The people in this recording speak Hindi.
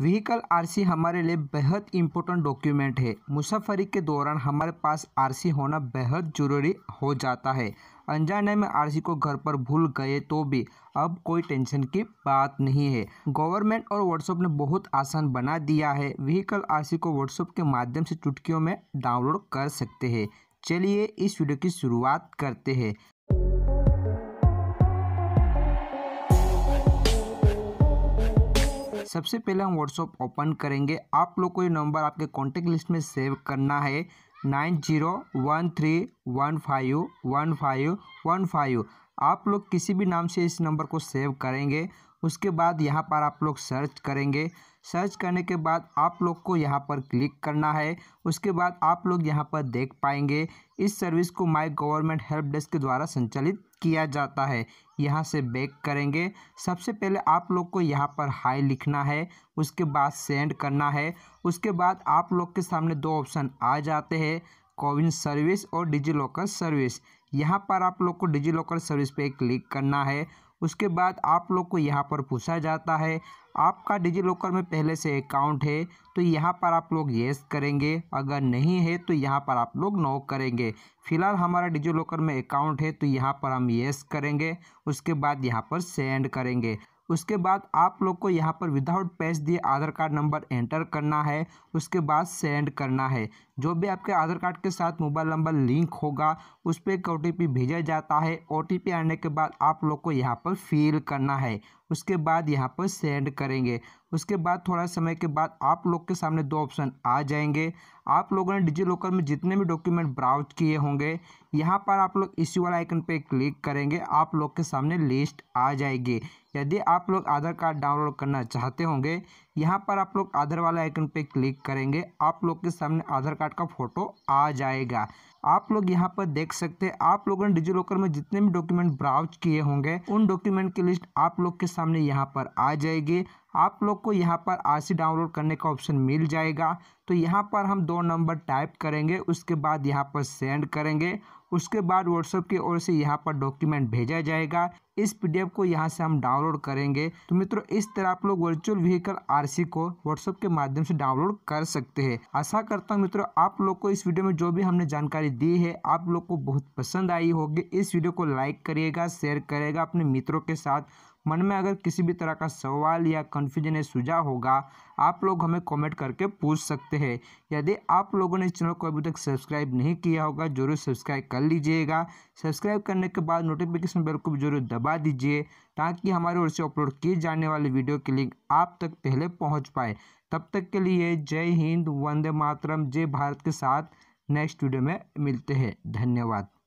व्हीकल आरसी हमारे लिए बेहद इम्पोर्टेंट डॉक्यूमेंट है मुसाफरी के दौरान हमारे पास आरसी होना बेहद ज़रूरी हो जाता है अनजाने में आरसी को घर पर भूल गए तो भी अब कोई टेंशन की बात नहीं है गवर्नमेंट और व्हाट्सएप ने बहुत आसान बना दिया है व्हीकल आरसी को व्हाट्सएप के माध्यम से चुटकियों में डाउनलोड कर सकते हैं चलिए इस वीडियो की शुरुआत करते हैं सबसे पहले हम व्हाट्सअप ओपन करेंगे आप लोग को ये नंबर आपके कॉन्टेक्ट लिस्ट में सेव करना है nine zero one three one five one five one five आप लोग किसी भी नाम से इस नंबर को सेव करेंगे उसके बाद यहाँ पर आप लोग सर्च करेंगे सर्च करने के बाद आप लोग को यहाँ पर क्लिक करना है उसके बाद आप लोग यहाँ पर देख पाएंगे इस सर्विस को माई गवर्नमेंट हेल्प डेस्क के द्वारा संचालित किया जाता है यहाँ से बैक करेंगे सबसे पहले आप लोग को यहाँ पर हाई लिखना है उसके बाद सेंड करना है उसके बाद आप लोग के सामने दो ऑप्शन आ जाते हैं कोविन सर्विस और डिजी लॉकर सर्विस यहाँ पर आप लोग को डिजी लॉकर सर्विस पे क्लिक करना है उसके बाद आप लोग को यहाँ पर पूछा जाता है आपका डिजी लॉकर में पहले से अकाउंट है तो यहाँ पर आप लोग येस करेंगे अगर नहीं है तो यहाँ पर आप लोग नो करेंगे फिलहाल हमारा डिजी लॉकर में अकाउंट है तो यहाँ पर हम येस करेंगे उसके बाद यहाँ पर सेंड करेंगे उसके बाद आप लोग को यहाँ पर विदाउट पैस दिए आधार कार्ड नंबर एंटर करना है उसके बाद सेंड करना है जो भी आपके आधार कार्ड के साथ मोबाइल नंबर लिंक होगा उस पर एक ओ भेजा जाता है ओ आने के बाद आप लोग को यहाँ पर फिल करना है उसके बाद यहाँ पर सेंड करेंगे उसके बाद थोड़ा समय के बाद आप लोग के सामने दो ऑप्शन आ जाएंगे आप लोगों ने डिजी लॉकर में जितने भी डॉक्यूमेंट ब्राउज किए होंगे यहाँ पर आप लोग इश्यू वाला आइकन पर क्लिक करेंगे आप लोग के सामने लिस्ट आ जाएगी यदि आप लोग आधार कार्ड डाउनलोड करना चाहते होंगे यहाँ पर आप लोग आधार वाला आइकन पे क्लिक करेंगे आप लोग के सामने आधार कार्ड का फोटो आ जाएगा आप लोग यहाँ पर देख सकते हैं आप लोगों ने डिजी लॉकर में जितने भी डॉक्यूमेंट ब्राउज किए होंगे उन डॉक्यूमेंट की लिस्ट आप लोग के सामने यहाँ पर आ जाएगी आप लोग को यहाँ पर आर सी डाउनलोड करने का ऑप्शन मिल जाएगा तो यहाँ पर हम दो नंबर टाइप करेंगे उसके बाद यहाँ पर सेंड करेंगे उसके बाद व्हाट्सएप की ओर से यहाँ पर डॉक्यूमेंट भेजा जाएगा इस पीडीएफ को यहाँ से हम डाउनलोड करेंगे तो मित्रों इस तरह आप लोग वर्चुअल व्हीकल आरसी को व्हाट्सएप के माध्यम से डाउनलोड कर सकते हैं आशा करता हूँ मित्रों आप लोग को इस वीडियो में जो भी हमने जानकारी दी है आप लोग को बहुत पसंद आई होगी इस वीडियो को लाइक करिएगा शेयर करेगा अपने मित्रों के साथ मन में अगर किसी भी तरह का सवाल या कन्फ्यूजन या सुझाव होगा आप लोग हमें कमेंट करके पूछ सकते हैं यदि आप लोगों ने इस चैनल को अभी तक सब्सक्राइब नहीं किया होगा जरूर सब्सक्राइब कर लीजिएगा सब्सक्राइब करने के बाद नोटिफिकेशन बेल को भी जरूर दबा दीजिए ताकि हमारी ओर से अपलोड किए जाने वाले वीडियो के लिंक आप तक पहले पहुँच पाए तब तक के लिए जय हिंद वंदे मातरम जय भारत के साथ नेक्स्ट वीडियो में मिलते हैं धन्यवाद